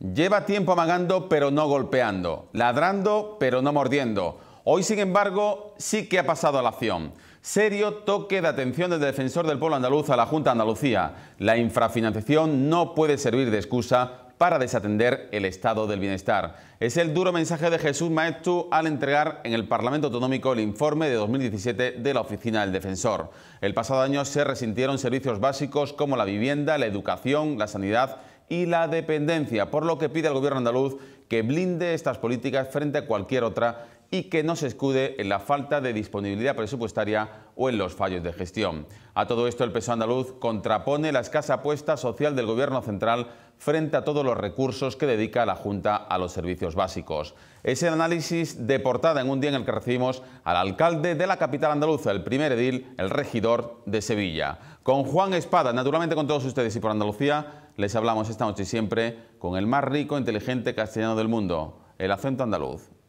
Lleva tiempo amagando pero no golpeando, ladrando pero no mordiendo. Hoy, sin embargo, sí que ha pasado a la acción. Serio toque de atención del defensor del pueblo andaluz a la Junta de Andalucía. La infrafinanciación no puede servir de excusa para desatender el estado del bienestar. Es el duro mensaje de Jesús Maestu al entregar en el Parlamento Autonómico el informe de 2017 de la Oficina del Defensor. El pasado año se resintieron servicios básicos como la vivienda, la educación, la sanidad y la dependencia, por lo que pide el gobierno andaluz que blinde estas políticas frente a cualquier otra y que no se escude en la falta de disponibilidad presupuestaria o en los fallos de gestión. A todo esto, el peso andaluz contrapone la escasa apuesta social del Gobierno central frente a todos los recursos que dedica la Junta a los servicios básicos. Es el análisis de portada en un día en el que recibimos al alcalde de la capital andaluza, el primer edil, el regidor de Sevilla. Con Juan Espada, naturalmente con todos ustedes y por Andalucía, les hablamos esta noche y siempre con el más rico, inteligente castellano de del mundo, el acento andaluz.